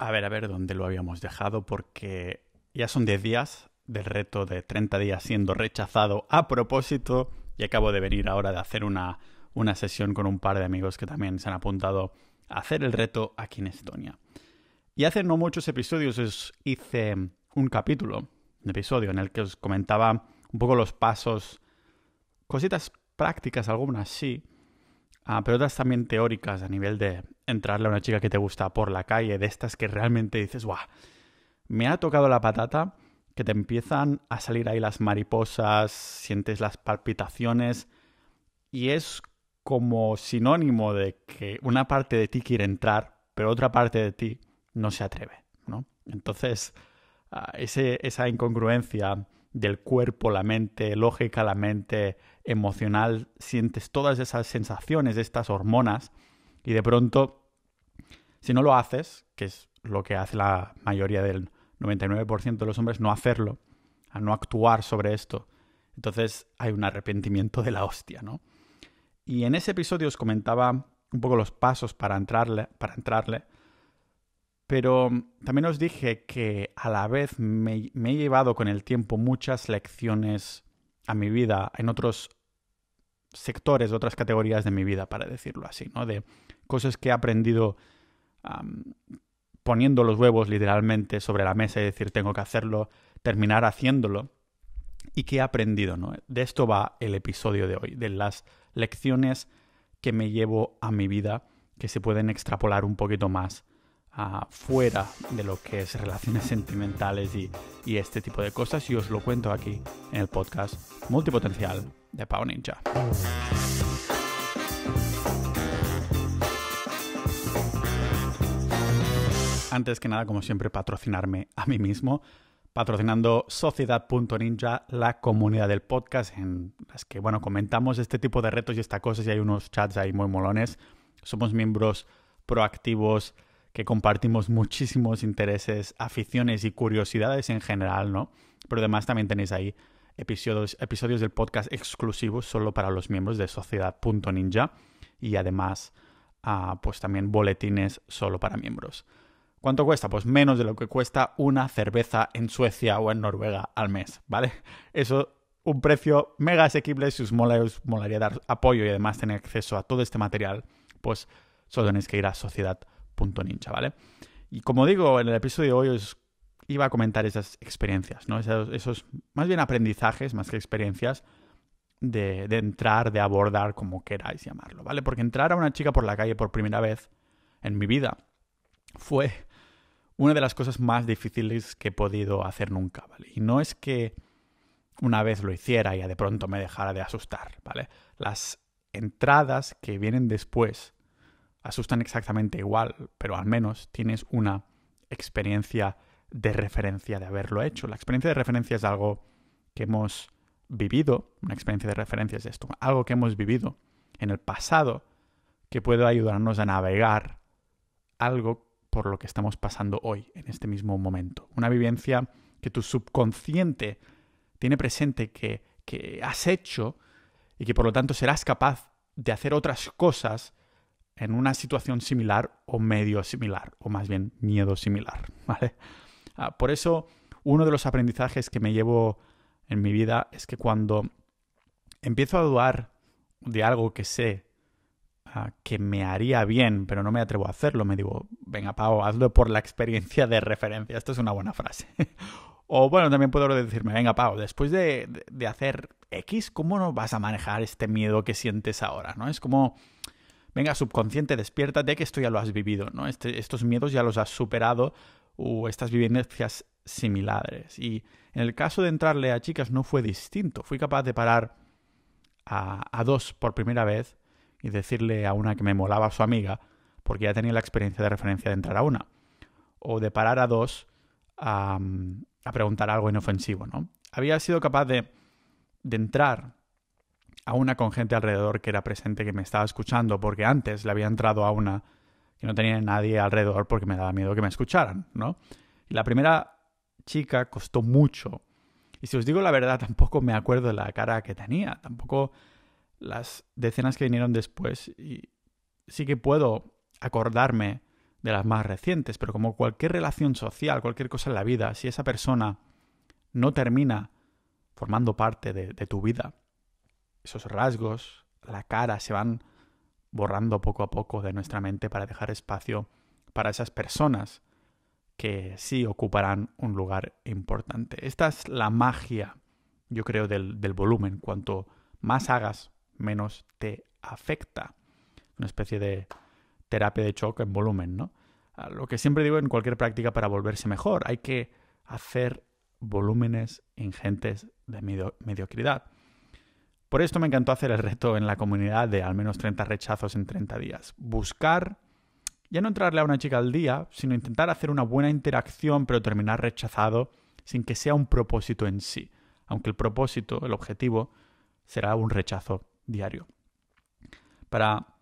A ver, a ver dónde lo habíamos dejado, porque ya son 10 días del reto de 30 días siendo rechazado a propósito y acabo de venir ahora de hacer una, una sesión con un par de amigos que también se han apuntado a hacer el reto aquí en Estonia. Y hace no muchos episodios os hice un capítulo, un episodio en el que os comentaba un poco los pasos, cositas prácticas, algunas sí, Ah, pero otras también teóricas a nivel de entrarle a una chica que te gusta por la calle, de estas que realmente dices, ¡guau! Me ha tocado la patata, que te empiezan a salir ahí las mariposas, sientes las palpitaciones y es como sinónimo de que una parte de ti quiere entrar, pero otra parte de ti no se atreve, ¿no? Entonces, ah, esa incongruencia del cuerpo, la mente, lógica, la mente, emocional, sientes todas esas sensaciones, estas hormonas, y de pronto, si no lo haces, que es lo que hace la mayoría del 99% de los hombres, no hacerlo, a no actuar sobre esto, entonces hay un arrepentimiento de la hostia, ¿no? Y en ese episodio os comentaba un poco los pasos para entrarle, para entrarle, pero también os dije que a la vez me he llevado con el tiempo muchas lecciones a mi vida en otros sectores, otras categorías de mi vida, para decirlo así, ¿no? De cosas que he aprendido poniendo los huevos literalmente sobre la mesa y decir tengo que hacerlo, terminar haciéndolo y que he aprendido, ¿no? De esto va el episodio de hoy, de las lecciones que me llevo a mi vida que se pueden extrapolar un poquito más ah, fuera de lo que es relaciones sentimentales y, y este tipo de cosas y os lo cuento aquí en el podcast Multipotencial de Pau Ninja. Antes que nada, como siempre, patrocinarme a mí mismo, patrocinando sociedad.ninja, la comunidad del podcast, en las que, bueno, comentamos este tipo de retos y estas cosas y hay unos chats ahí muy molones. Somos miembros proactivos que compartimos muchísimos intereses, aficiones y curiosidades en general, ¿no? Pero además también tenéis ahí episodios, episodios del podcast exclusivos solo para los miembros de sociedad.ninja y además ah, pues también boletines solo para miembros. ¿Cuánto cuesta? Pues menos de lo que cuesta una cerveza en Suecia o en Noruega al mes, ¿vale? Eso un precio mega asequible si os, molaría dar apoyo y además tener acceso a todo este material, pues solo tenéis que ir a sociedad.ninja, ¿vale? Y como digo, en el episodio de hoy os iba a comentar esas experiencias, ¿no? Esos, más bien aprendizajes, más que experiencias, de, de, entrar, de abordar, como queráis llamarlo, ¿vale? Porque entrar a una chica por la calle por primera vez en mi vida fue una de las cosas más difíciles que he podido hacer nunca, ¿vale? Y no es que una vez lo hiciera y de pronto me dejara de asustar, ¿vale? Las entradas que vienen después asustan exactamente igual, pero al menos tienes una experiencia de referencia de haberlo hecho. La experiencia de referencia es algo que hemos vivido, una experiencia de referencia es esto, algo que hemos vivido en el pasado que puede ayudarnos a navegar algo por lo que estamos pasando hoy, en este mismo momento. Una vivencia que tu subconsciente tiene presente que, has hecho y que por lo tanto serás capaz de hacer otras cosas en una situación similar o medio similar, o más bien miedo similar, ¿vale? Ah, por eso, uno de los aprendizajes que me llevo en mi vida es que cuando empiezo a dudar de algo que sé ah, que me haría bien, pero no me atrevo a hacerlo, me digo, venga, Pau, hazlo por la experiencia de referencia. Esto es una buena frase. o bueno, también puedo decirme, venga, Pau, después de, hacer X, ¿cómo no vas a manejar este miedo que sientes ahora? ¿No? Es como. Venga, subconsciente, despiértate que esto ya lo has vivido, ¿no? Este, estos miedos ya los has superado, o estas vivencias similares. Y en el caso de entrarle a chicas no fue distinto. Fui capaz de parar a, dos por primera vez y decirle a una que me molaba a su amiga, porque ya tenía la experiencia de referencia de entrar a una. O de parar a dos a, preguntar algo inofensivo, ¿no? Había sido capaz de entrar a una con gente alrededor que era presente, que me estaba escuchando, porque antes le había entrado a una que no tenía nadie alrededor porque me daba miedo que me escucharan, ¿no? Y la primera chica costó mucho. Y si os digo la verdad, tampoco me acuerdo de la cara que tenía, tampoco las decenas que vinieron después. Y sí que puedo acordarme de las más recientes, pero como cualquier relación social, cualquier cosa en la vida, si esa persona no termina formando parte de, de tu vida, esos rasgos, la cara, se van borrando poco a poco de nuestra mente para dejar espacio para esas personas que sí ocuparán un lugar importante. Esta es la magia, yo creo, del, volumen. Cuanto más hagas, menos te afecta. Una especie de terapia de choque en volumen, ¿no? Ah, lo que siempre digo en cualquier práctica para volverse mejor, hay que hacer volúmenes ingentes de mediocridad. Por esto me encantó hacer el reto en la comunidad de al menos 30 rechazos en 30 días. Buscar, ya no entrarle a una chica al día, sino intentar hacer una buena interacción pero terminar rechazado sin que sea un propósito en sí. Aunque el propósito, el objetivo, será un rechazo diario. Para,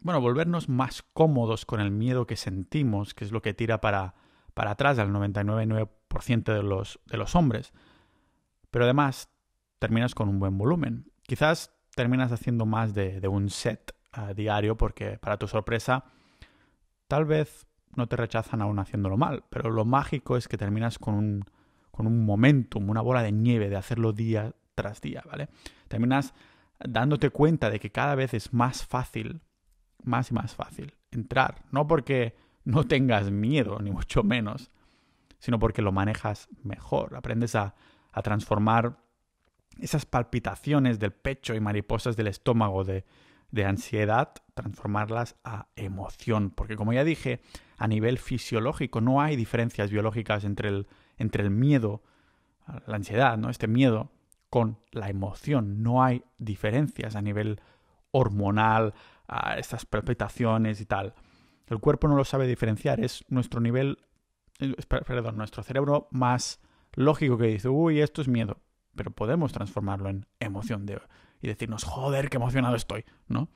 bueno, volvernos más cómodos con el miedo que sentimos, que es lo que tira para, para atrás al 99% los, de los hombres. Pero además terminas con un buen volumen Quizás terminas haciendo más de, un set a ah, diario porque para tu sorpresa tal vez no te rechazan aún haciéndolo mal, pero lo mágico es que terminas con un, con un momentum, una bola de nieve de hacerlo día tras día, ¿vale? Terminas dándote cuenta de que cada vez es más fácil, más y más fácil entrar, no porque no tengas miedo, ni mucho menos, sino porque lo manejas mejor, aprendes a, a transformar esas palpitaciones del pecho y mariposas del estómago de, ansiedad, transformarlas a emoción. Porque como ya dije, a nivel fisiológico no hay diferencias biológicas entre el, entre el miedo, la ansiedad, ¿no? Este miedo con la emoción. No hay diferencias a nivel hormonal, a estas palpitaciones y tal. El cuerpo no lo sabe diferenciar, es nuestro nivel, eh, perdón, nuestro cerebro más lógico que dice, uy, esto es miedo pero podemos transformarlo en emoción de, y decirnos, joder, qué emocionado estoy, ¿no?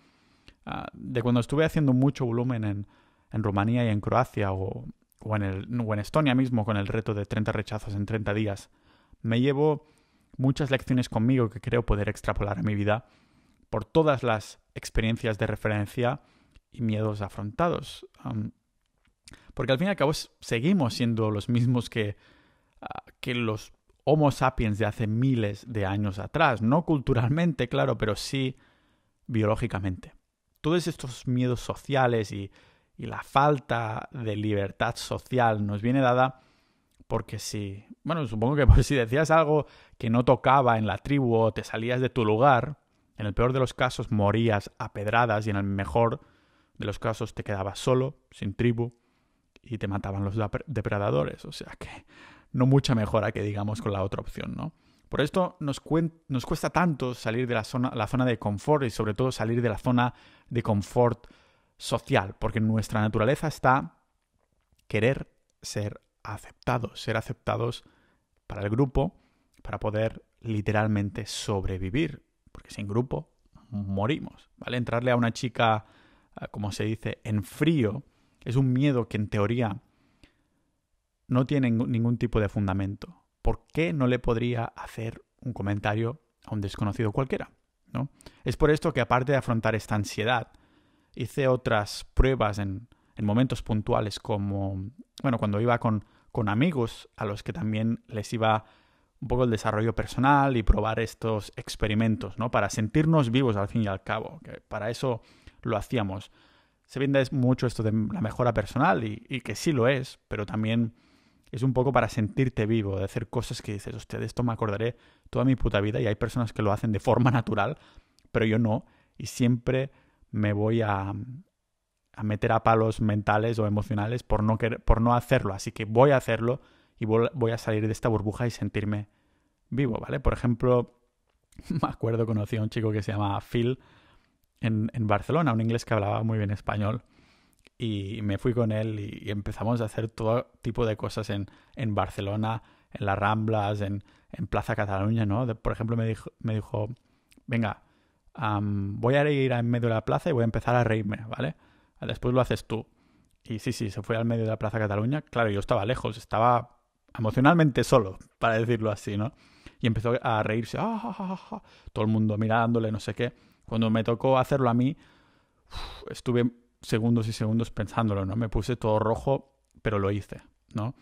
Ah, de cuando estuve haciendo mucho volumen en, Rumanía y en Croacia o, en en Estonia mismo con el reto de 30 rechazos en 30 días, me llevo muchas lecciones conmigo que creo poder extrapolar a mi vida por todas las experiencias de referencia y miedos afrontados. porque al fin y al cabo seguimos siendo los mismos que, ah, que los Homo sapiens de hace miles de años atrás, no culturalmente, claro, pero sí biológicamente. Todos estos miedos sociales y, la falta de libertad social nos viene dada porque si, bueno, supongo que si decías algo que no tocaba en la tribu o te salías de tu lugar, en el peor de los casos morías a pedradas y en el mejor de los casos te quedabas solo, sin tribu, y te mataban los depredadores. O sea que no mucha mejora que digamos con la otra opción, ¿no? Por esto nos, cuesta tanto salir de la zona, la zona de confort y sobre todo salir de la zona de confort social, porque nuestra naturaleza está querer ser aceptados, ser aceptados para el grupo, para poder literalmente sobrevivir, porque sin grupo morimos, ¿vale? Entrarle a una chica, ah, como se dice, en frío, es un miedo que en teoría no tiene ningún tipo de fundamento. ¿Por qué no le podría hacer un comentario a un desconocido cualquiera? ¿no? Es por esto que aparte de afrontar esta ansiedad, hice otras pruebas en, momentos puntuales como, bueno, cuando iba con, amigos a los que también les iba un poco el desarrollo personal y probar estos experimentos, ¿no? Para sentirnos vivos al fin y al cabo, que para eso lo hacíamos. Se vende mucho esto de la mejora personal y que sí lo es, pero también es un poco para sentirte vivo, de hacer cosas que dices, ustedes esto me acordaré toda mi puta vida y hay personas que lo hacen de forma natural, pero yo no y siempre me voy a, meter a palos mentales o emocionales por no, por no hacerlo, así que voy a hacerlo y voy a salir de esta burbuja y sentirme vivo, ¿vale? Por ejemplo, me acuerdo conocí a un chico que se llama Phil en Barcelona, un inglés que hablaba muy bien español y me fui con él y, empezamos a hacer todo tipo de cosas en, Barcelona, en las Ramblas, en, Plaza Cataluña, ¿no? por ejemplo, me dijo, me dijo venga, voy a ir en medio de la plaza y voy a empezar a reírme, ¿vale? Después lo haces tú. Y sí, sí, se fue al medio de la Plaza Cataluña. Claro, yo estaba lejos, estaba emocionalmente solo, para decirlo así, ¿no? Y empezó a reírse, ah, todo el mundo mirándole, no sé qué. Cuando me tocó hacerlo a mí, estuve segundos y segundos pensándolo, ¿no? Me puse todo rojo, pero lo hice, ¿no?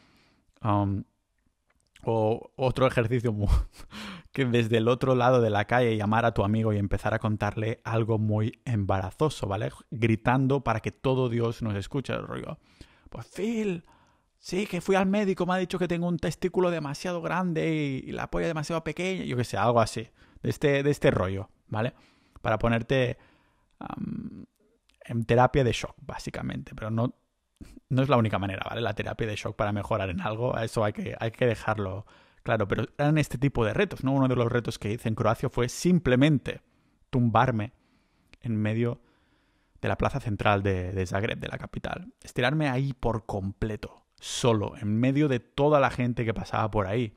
Um, o otro ejercicio que desde el otro lado de la calle llamar a tu amigo y empezar a contarle algo muy embarazoso, ¿vale? Gritando para que todo Dios nos escuche, el rollo. Pues Phil, sí, que fui al médico, me ha dicho que tengo un testículo demasiado grande y, la polla demasiado pequeña, yo qué sé, algo así, de este, de este rollo, ¿vale? Para ponerte um, en terapia de shock, básicamente, pero no, no es la única manera, ¿vale? La terapia de shock para mejorar en algo, eso hay que, hay que dejarlo claro, pero eran este tipo de retos, ¿no? Uno de los retos que hice en Croacia fue simplemente tumbarme en medio de la plaza central de Zagreb, de la capital, estirarme ahí por completo, solo, en medio de toda la gente que pasaba por ahí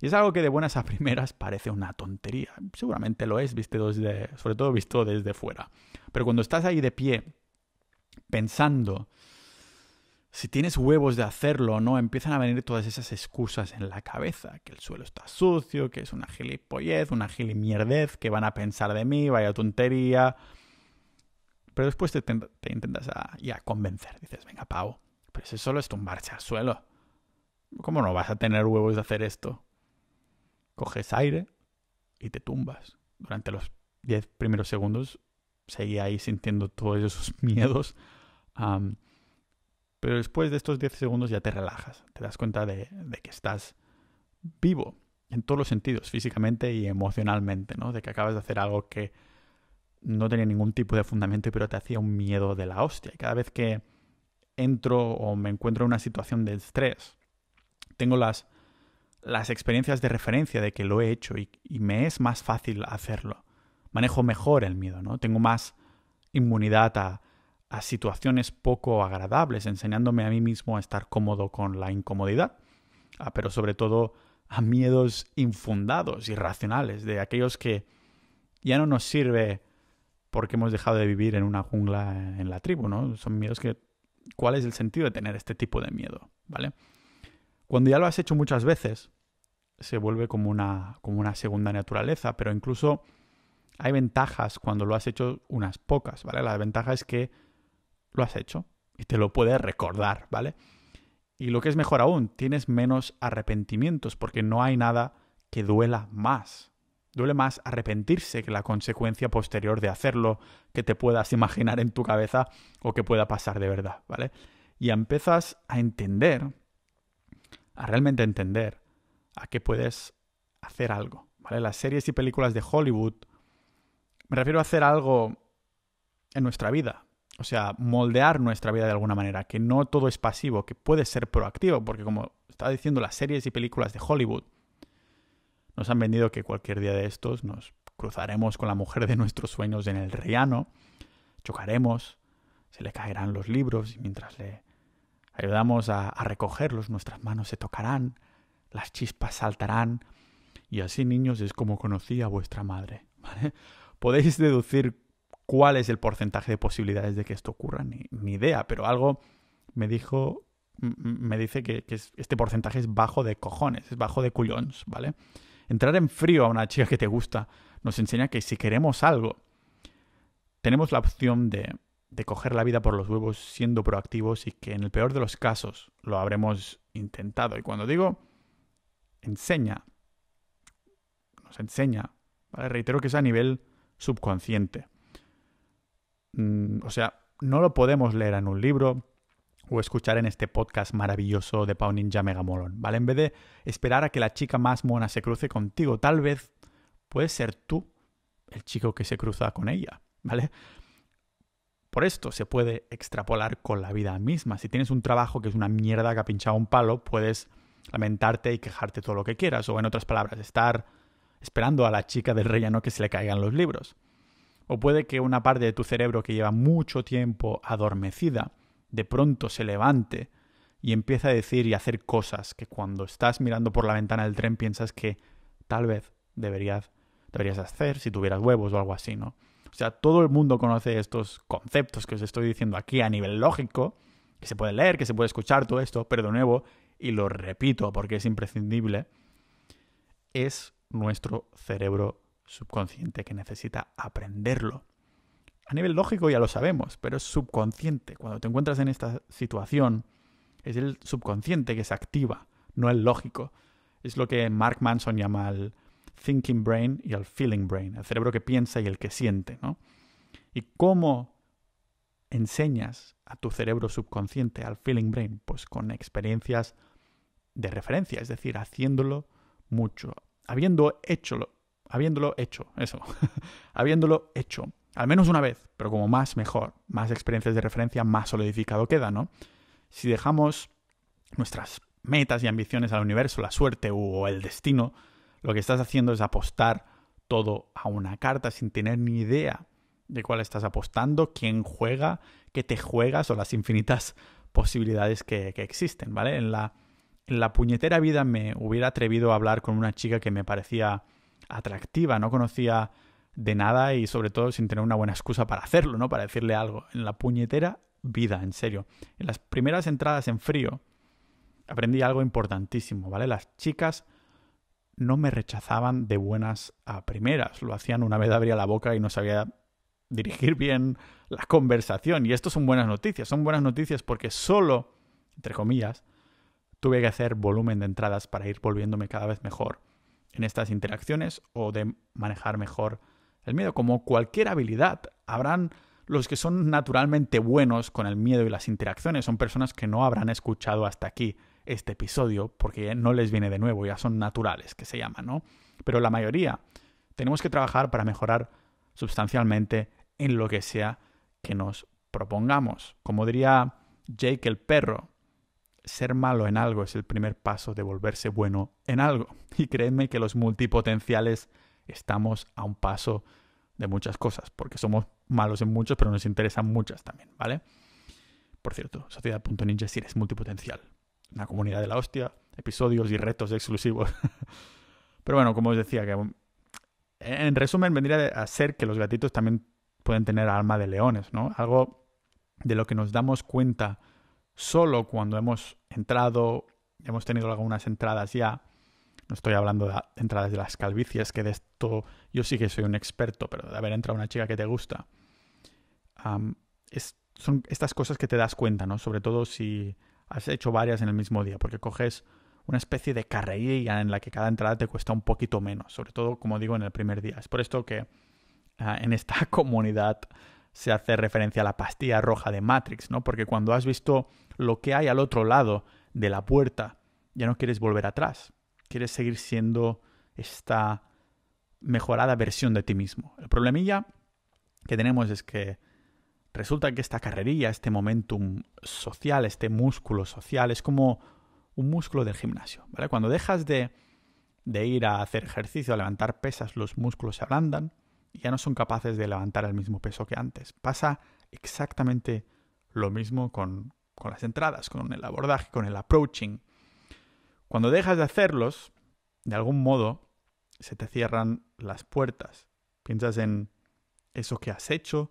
y es algo que de buenas a primeras parece una tontería. Seguramente lo es, visto desde, sobre todo visto desde fuera. Pero cuando estás ahí de pie, pensando si tienes huevos de hacerlo o no, empiezan a venir todas esas excusas en la cabeza, que el suelo está sucio, que es una gilipollez, una gilimierdez, que van a pensar de mí, vaya tontería. Pero después te, intentas ya convencer, dices, venga, Pau, pero eso solo es tumbarse al suelo. ¿Cómo no vas a tener huevos de hacer esto? coges aire y te tumbas. Durante los 10 primeros segundos seguía ahí sintiendo todos esos miedos. pero después de estos 10 segundos ya te relajas, te das cuenta de, que estás vivo en todos los sentidos, físicamente y emocionalmente, ¿no? De que acabas de hacer algo que no tenía ningún tipo de fundamento, pero te hacía un miedo de la hostia. Y cada vez que entro o me encuentro en una situación de estrés, tengo las las experiencias de referencia de que lo he hecho y, me es más fácil hacerlo. Manejo mejor el miedo, ¿no? Tengo más inmunidad a, a situaciones poco agradables, enseñándome a mí mismo a estar cómodo con la incomodidad, ah, pero sobre todo a miedos infundados, irracionales, de aquellos que ya no nos sirve porque hemos dejado de vivir en una jungla en la tribu, ¿no? Son miedos que... ¿Cuál es el sentido de tener este tipo de miedo? ¿Vale? Cuando ya lo has hecho muchas veces, se vuelve como una, como una segunda naturaleza, pero incluso hay ventajas cuando lo has hecho unas pocas, ¿vale? La ventaja es que lo has hecho y te lo puedes recordar, ¿vale? Y lo que es mejor aún, tienes menos arrepentimientos porque no hay nada que duela más. Duele más arrepentirse que la consecuencia posterior de hacerlo que te puedas imaginar en tu cabeza o que pueda pasar de verdad, ¿vale? Y empiezas a entender a realmente entender a qué puedes hacer algo. ¿vale? Las series y películas de Hollywood, me refiero a hacer algo en nuestra vida, o sea, moldear nuestra vida de alguna manera, que no todo es pasivo, que puede ser proactivo, porque como estaba diciendo, las series y películas de Hollywood nos han vendido que cualquier día de estos nos cruzaremos con la mujer de nuestros sueños en el rellano, chocaremos, se le caerán los libros mientras le ayudamos a, recogerlos, nuestras manos se tocarán, las chispas saltarán, y así niños es como conocí a vuestra madre. Podéis deducir cuál es el porcentaje de posibilidades de que esto ocurra, ni, idea, pero algo me dijo, me dice que, este porcentaje es bajo de cojones, es bajo de culones ¿vale? Entrar en frío a una chica que te gusta nos enseña que si queremos algo, tenemos la opción de de coger la vida por los huevos siendo proactivos y que en el peor de los casos lo habremos intentado. Y cuando digo enseña, nos enseña, ¿vale? reitero que es a nivel subconsciente. Mm, o sea, no lo podemos leer en un libro o escuchar en este podcast maravilloso de Pau Ninja Megamolon, ¿vale? En vez de esperar a que la chica más mona se cruce contigo, tal vez puedes ser tú el chico que se cruza con ella, ¿vale? Por esto se puede extrapolar con la vida misma. Si tienes un trabajo que es una mierda que ha pinchado un palo, puedes lamentarte y quejarte todo lo que quieras, o en otras palabras, estar esperando a la chica del rellano que se le caigan los libros. O puede que una parte de tu cerebro que lleva mucho tiempo adormecida, de pronto se levante y empiece a decir y hacer cosas que cuando estás mirando por la ventana del tren piensas que tal vez deberías, deberías hacer si tuvieras huevos o algo así, ¿no? O sea, todo el mundo conoce estos conceptos que os estoy diciendo aquí a nivel lógico, que se puede leer, que se puede escuchar todo esto, pero de nuevo, y lo repito porque es imprescindible, es nuestro cerebro subconsciente que necesita aprenderlo. A nivel lógico ya lo sabemos, pero es subconsciente. Cuando te encuentras en esta situación, es el subconsciente que se activa, no el lógico. Es lo que Mark Manson llama el thinking brain y al feeling brain, el cerebro que piensa y el que siente, ¿no? ¿Y cómo enseñas a tu cerebro subconsciente, al feeling brain? Pues con experiencias de referencia, es decir, haciéndolo mucho, habiendo hecho, habiéndolo hecho, eso, habiéndolo hecho, al menos una vez, pero como más mejor, más experiencias de referencia, más solidificado queda, ¿no? Si dejamos nuestras metas y ambiciones al universo, la suerte o el destino, lo que estás haciendo es apostar todo a una carta sin tener ni idea de cuál estás apostando, quién juega, qué te juegas o las infinitas posibilidades que, existen, ¿vale? En la, en la puñetera vida me hubiera atrevido a hablar con una chica que me parecía atractiva, no conocía de nada y sobre todo sin tener una buena excusa para hacerlo, ¿no? Para decirle algo. En la puñetera vida, en serio. En las primeras entradas en frío aprendí algo importantísimo, ¿vale? Las chicas no me rechazaban de buenas a primeras. Lo hacían una vez abría la boca y no sabía dirigir bien la conversación. Y esto son buenas noticias. Son buenas noticias porque solo, entre comillas, tuve que hacer volumen de entradas para ir volviéndome cada vez mejor en estas interacciones o de manejar mejor el miedo. Como cualquier habilidad, habrán los que son naturalmente buenos con el miedo y las interacciones. Son personas que no habrán escuchado hasta aquí este episodio porque no les viene de nuevo, ya son naturales, que se llama, ¿no? Pero la mayoría tenemos que trabajar para mejorar sustancialmente en lo que sea que nos propongamos. Como diría Jake el perro, ser malo en algo es el primer paso de volverse bueno en algo. Y créeme que los multipotenciales estamos a un paso de muchas cosas, porque somos malos en muchos, pero nos interesan muchas también, ¿vale? Por cierto, sociedad.ninja si eres multipotencial, una comunidad de la hostia, episodios y retos exclusivos. Pero bueno, como os decía, que eh, en resumen vendría a ser que los gatitos también pueden tener alma de leones, ¿no? Algo de lo que nos damos cuenta solo cuando hemos entrado, hemos tenido algunas entradas ya. No estoy hablando de entradas de las calvicies, que de esto yo sí que soy un experto, pero de haber entrado una chica que te gusta. son estas cosas que te das cuenta, ¿no? Sobre todo si has hecho varias en el mismo día, porque coges una especie de carrerilla en la que cada entrada te cuesta un poquito menos, sobre todo, como digo, en el primer día. Es por esto que ah, en esta comunidad se hace referencia a la pastilla roja de Matrix, ¿no? Porque cuando has visto lo que hay al otro lado de la puerta, ya no quieres volver atrás, quieres seguir siendo esta mejorada versión de ti mismo. El problemilla que tenemos es que Resulta que esta carrería, este momentum social, este músculo social, es como un músculo del gimnasio. ¿vale? Cuando dejas de, de ir a hacer ejercicio, a levantar pesas, los músculos se ablandan y ya no son capaces de levantar el mismo peso que antes. Pasa exactamente lo mismo con, con las entradas, con el abordaje, con el approaching. Cuando dejas de hacerlos, de algún modo, se te cierran las puertas. Piensas en eso que has hecho,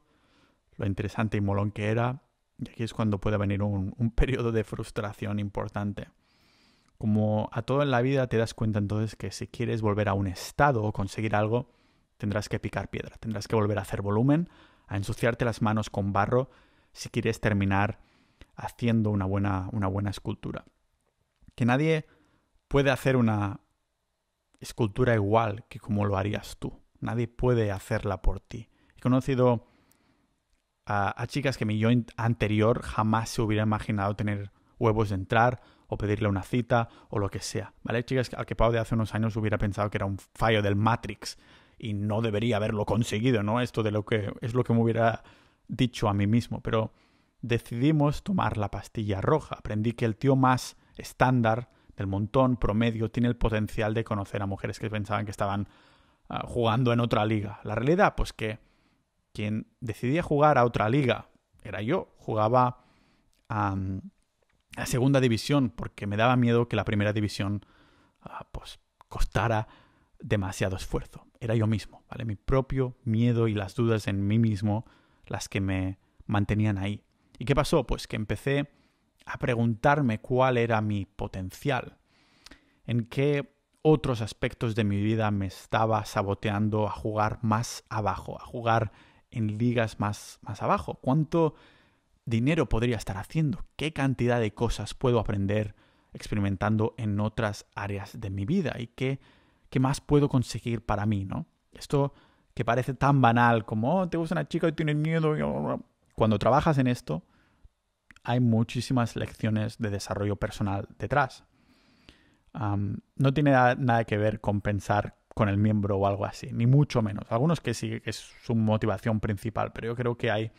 lo interesante y molón que era. Y aquí es cuando puede venir un, periodo de frustración importante. Como a todo en la vida te das cuenta entonces que si quieres volver a un estado o conseguir algo, tendrás que picar piedra, tendrás que volver a hacer volumen, a ensuciarte las manos con barro si quieres terminar haciendo una buena, una buena escultura. Que nadie puede hacer una escultura igual que como lo harías tú. Nadie puede hacerla por ti. He conocido a, chicas que mi yo anterior jamás se hubiera imaginado tener huevos de entrar o pedirle una cita o lo que sea, ¿vale? Chicas al que Pau de hace unos años hubiera pensado que era un fallo del Matrix y no debería haberlo conseguido, ¿no? Esto de lo que es lo que me hubiera dicho a mí mismo, pero decidimos tomar la pastilla roja. Aprendí que el tío más estándar del montón promedio tiene el potencial de conocer a mujeres que pensaban que estaban ah, jugando en otra liga. La realidad, pues que quien decidía jugar a otra liga era yo. Jugaba a, la segunda división porque me daba miedo que la primera división ah, pues, costara demasiado esfuerzo. Era yo mismo, ¿vale? Mi propio miedo y las dudas en mí mismo las que me mantenían ahí. ¿Y qué pasó? Pues que empecé a preguntarme cuál era mi potencial, en qué otros aspectos de mi vida me estaba saboteando a jugar más abajo, a jugar en ligas más, más abajo? ¿Cuánto dinero podría estar haciendo? ¿Qué cantidad de cosas puedo aprender experimentando en otras áreas de mi vida? ¿Y qué, qué más puedo conseguir para mí? ¿no? Esto que parece tan banal como, oh, te gusta una chica y tienes miedo. Oh, oh, Cuando trabajas en esto, hay muchísimas lecciones de desarrollo personal detrás. no tiene nada que ver con pensar con el miembro o algo así, ni mucho menos. Algunos que sí, que es su motivación principal, pero yo creo que hay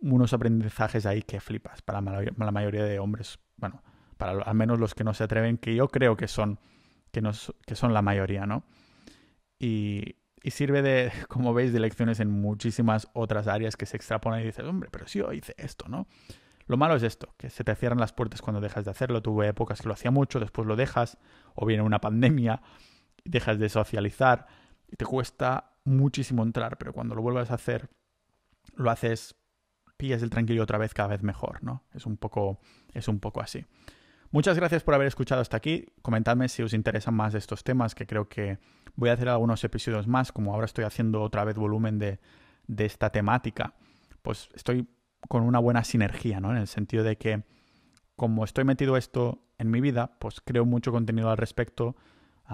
unos aprendizajes ahí que flipas para la mayoría de hombres, bueno, para al menos los que no se atreven, que yo creo que son, que, que son la mayoría, ¿no? Y, sirve de, como veis, de lecciones en muchísimas otras áreas que se extraponen y dices, hombre, pero si yo hice esto, ¿no? Lo malo es esto, que se te cierran las puertas cuando dejas de hacerlo. Tuve épocas que lo hacía mucho, después lo dejas, o viene una pandemia, dejas de socializar, y te cuesta muchísimo entrar, pero cuando lo vuelvas a hacer, lo haces, pillas el tranquilo otra vez cada vez mejor, ¿no? Es un poco, es un poco así. Muchas gracias por haber escuchado hasta aquí. Comentadme si os interesan más estos temas, que creo que voy a hacer algunos episodios más, como ahora estoy haciendo otra vez volumen de, de esta temática. Pues estoy con una buena sinergia, ¿no? En el sentido de que como estoy metido esto en mi vida, pues creo mucho contenido al respecto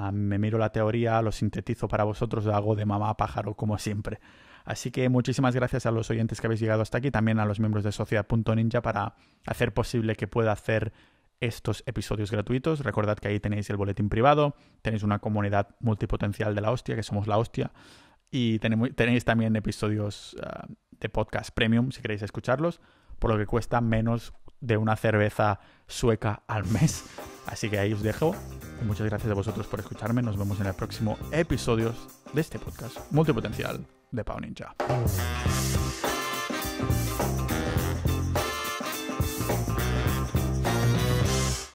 Ah, me miro la teoría, lo sintetizo para vosotros, lo hago de mamá pájaro como siempre. Así que muchísimas gracias a los oyentes que habéis llegado hasta aquí, también a los miembros de Sociedad.ninja para hacer posible que pueda hacer estos episodios gratuitos. Recordad que ahí tenéis el boletín privado, tenéis una comunidad multipotencial de la hostia, que somos la hostia, y tenéis también episodios ah, de podcast premium si queréis escucharlos, por lo que cuesta menos de una cerveza sueca al mes. Así que ahí os dejo. Muchas gracias a vosotros por escucharme. Nos vemos en el próximo episodio de este podcast multipotencial de Pau Ninja.